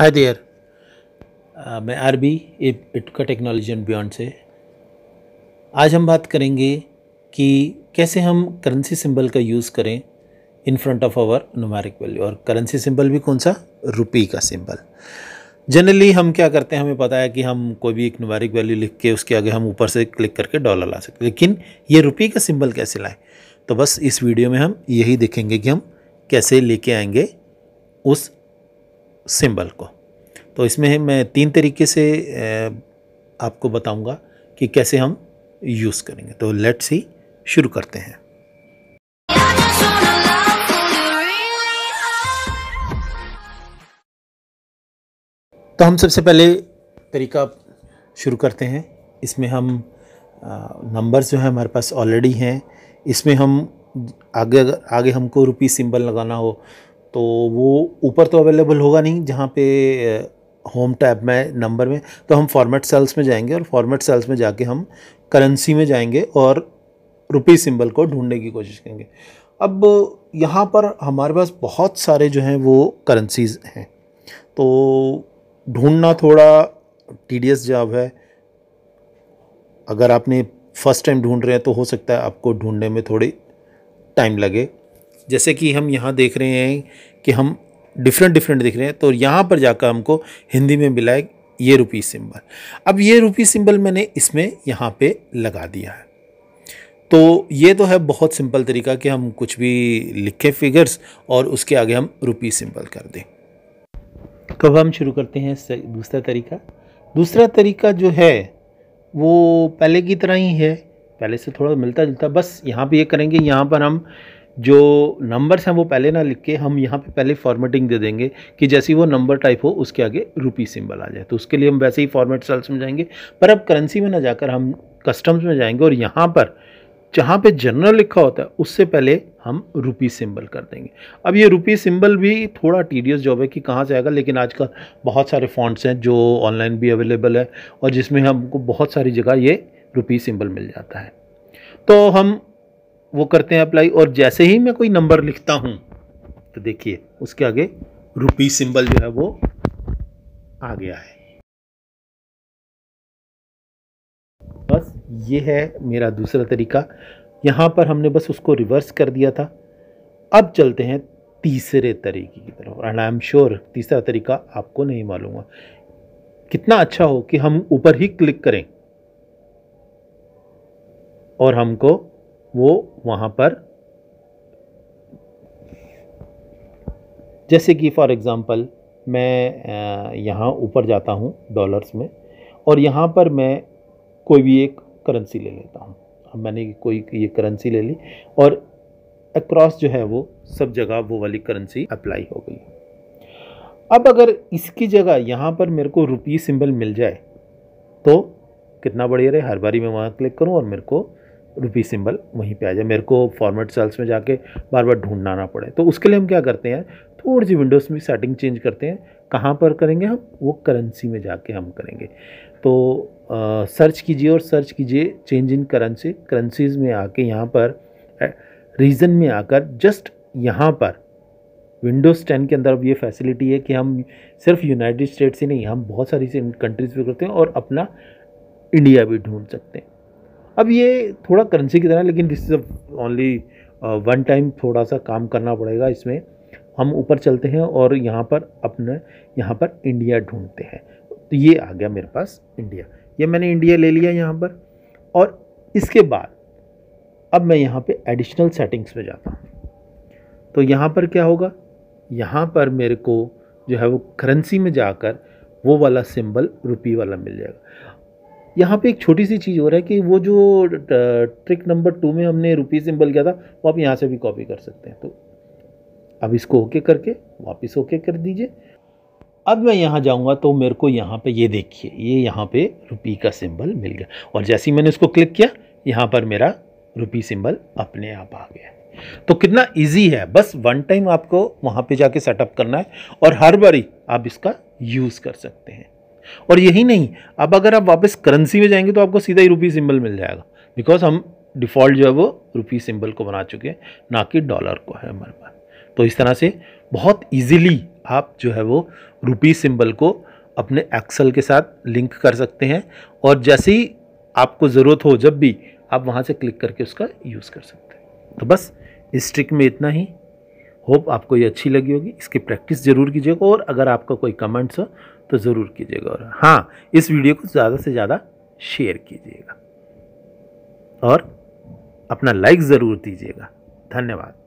hi there uh, मैं आरबी इटका टेक्नोलॉजी एंड बियॉन्ड से आज हम बात करेंगे कि कैसे हम करेंसी सिंबल का यूज़ करें in front of our numeric value और करेंसी सिंबल भी कौन सा रुपी का सिंबल जनरली हम क्या करते हैं हमें पता है कि हम कोई भी एक नुमारिक वैल्यू लिख के उसके आगे हम ऊपर से क्लिक करके डॉलर ला सकते लेकिन ये रुपये का सिंबल कैसे लाएँ तो बस इस वीडियो में हम यही देखेंगे कि हम कैसे लेके आएंगे उस सिंबल को तो इसमें मैं तीन तरीके से आपको बताऊंगा कि कैसे हम यूज़ करेंगे तो लेट्स ही शुरू करते हैं तो हम सबसे पहले तरीका शुरू करते हैं इसमें हम नंबर्स जो हैं हमारे पास ऑलरेडी हैं इसमें हम आगे आगे हमको रुपी सिंबल लगाना हो तो वो ऊपर तो अवेलेबल होगा नहीं जहाँ पे होम टैब में नंबर में तो हम फॉर्मेट सेल्स में जाएंगे और फॉर्मेट सेल्स में जाके हम करेंसी में जाएंगे और रुपी सिंबल को ढूंढने की कोशिश करेंगे अब यहाँ पर हमारे पास बहुत सारे जो हैं वो करेंसीज़ हैं तो ढूंढना थोड़ा टीडियस जॉब है अगर आपने फ़र्स्ट टाइम ढूंढ रहे हैं तो हो सकता है आपको ढूंढने में थोड़ी टाइम लगे जैसे कि हम यहाँ देख रहे हैं कि हम डिफरेंट डिफरेंट देख रहे हैं तो यहाँ पर जाकर हमको हिंदी में मिला है ये रुपी सिंबल अब ये रुपी सिंबल मैंने इसमें यहाँ पे लगा दिया है तो ये तो है बहुत सिंपल तरीका कि हम कुछ भी लिखे फिगर्स और उसके आगे हम रुपी सिंबल कर दें तो अब हम शुरू करते हैं दूसरा तरीका दूसरा तरीका जो है वो पहले की तरह ही है पहले से थोड़ा मिलता जुलता बस यहाँ पर ये यह करेंगे यहाँ पर हम जो नंबर्स हैं वो पहले ना लिख के हम यहाँ पे पहले फॉर्मेटिंग दे देंगे कि जैसे वो नंबर टाइप हो उसके आगे रुपी सिंबल आ जाए तो उसके लिए हम वैसे ही फॉर्मेट सेल्स में जाएंगे पर अब करेंसी में ना जाकर हम कस्टम्स में जाएंगे और यहाँ पर जहाँ पे जनरल लिखा होता है उससे पहले हम रुपी सिंबल कर देंगे अब ये रुपी सिंबल भी थोड़ा टीडियस जॉब है कि कहाँ से आएगा लेकिन आजकल बहुत सारे फॉन्ट्स हैं जो ऑनलाइन भी अवेलेबल है और जिसमें हमको बहुत सारी जगह ये रुपी सिंबल मिल जाता है तो हम वो करते हैं अप्लाई और जैसे ही मैं कोई नंबर लिखता हूँ तो देखिए उसके आगे रुपी सिंबल जो है वो आ गया है बस ये है मेरा दूसरा तरीका यहाँ पर हमने बस उसको रिवर्स कर दिया था अब चलते हैं तीसरे तरीके की तरफ एंड आई एम श्योर तीसरा तरीका आपको नहीं मालूम है कितना अच्छा हो कि हम ऊपर ही क्लिक करें और हमको वो वहाँ पर जैसे कि फॉर एग्ज़ाम्पल मैं यहाँ ऊपर जाता हूँ डॉलर्स में और यहाँ पर मैं कोई भी एक करेंसी ले लेता हूँ अब मैंने कोई ये करेंसी ले ली और अक्रॉस जो है वो सब जगह वो वाली करेंसी अप्लाई हो गई अब अगर इसकी जगह यहाँ पर मेरे को रुपये सिंबल मिल जाए तो कितना बढ़िया रहे हर बारी मैं वहाँ क्लिक करूँ और मेरे को रुपी सिंबल वहीं पे आ जाए मेरे को फॉर्मेट सेल्स में जाके बार बार ढूंढना ना पड़े तो उसके लिए हम क्या करते हैं थोड़ी सी विंडोज़ में सेटिंग चेंज करते हैं कहाँ पर करेंगे हम वो करेंसी में जाके हम करेंगे तो आ, सर्च कीजिए और सर्च कीजिए चेंज इन करेंसी करेंसीज़ में आके यहाँ पर रीज़न में आकर जस्ट यहाँ पर विंडोज़ टेन के अंदर अब ये फैसिलिटी है कि हम सिर्फ यूनाइटेड स्टेट्स ही नहीं हम बहुत सारी कंट्रीज़ भी करते हैं और अपना इंडिया भी ढूंढ सकते हैं अब ये थोड़ा करेंसी की तरह लेकिन this is only one time थोड़ा सा काम करना पड़ेगा इसमें हम ऊपर चलते हैं और यहाँ पर अपने यहाँ पर इंडिया ढूंढते हैं तो ये आ गया मेरे पास इंडिया ये मैंने इंडिया ले लिया यहाँ पर और इसके बाद अब मैं यहाँ पे एडिशनल सेटिंग्स में जाता हूँ तो यहाँ पर क्या होगा यहाँ पर मेरे को जो है वो करेंसी में जाकर वो वाला सिंबल रुपी वाला मिल जाएगा यहाँ पे एक छोटी सी चीज़ हो रहा है कि वो जो ट्रिक नंबर टू में हमने रुपी सिंबल किया था वो आप यहाँ से भी कॉपी कर सकते हैं तो अब इसको ओके करके वापस ओके कर दीजिए अब मैं यहाँ जाऊँगा तो मेरे को यहाँ पे ये देखिए ये यहाँ पे रुपी का सिंबल मिल गया और जैसे ही मैंने उसको क्लिक किया यहाँ पर मेरा रुपी सिंबल अपने आप आ गया तो कितना इजी है बस वन टाइम आपको वहाँ पे जाके सेटअप करना है और हर बारी आप इसका यूज़ कर सकते हैं और यही नहीं अब अगर आप वापस करेंसी में जाएंगे तो आपको सीधा ही रुपी सिंबल मिल जाएगा बिकॉज हम डिफ़ॉल्ट जो है वो रुपी सिंबल को बना चुके हैं ना कि डॉलर को है हमारे पास तो इस तरह से बहुत इजीली आप जो है वो रुपी सिंबल को अपने एक्सल के साथ लिंक कर सकते हैं और जैसे ही आपको ज़रूरत हो जब भी आप वहाँ से क्लिक करके उसका यूज़ कर सकते हैं तो बस इस ट्रिक में इतना ही होप आपको ये अच्छी लगी होगी इसकी प्रैक्टिस ज़रूर कीजिएगा और अगर आपका कोई कमेंट्स हो तो ज़रूर कीजिएगा और हाँ इस वीडियो को ज़्यादा से ज़्यादा शेयर कीजिएगा और अपना लाइक ज़रूर दीजिएगा धन्यवाद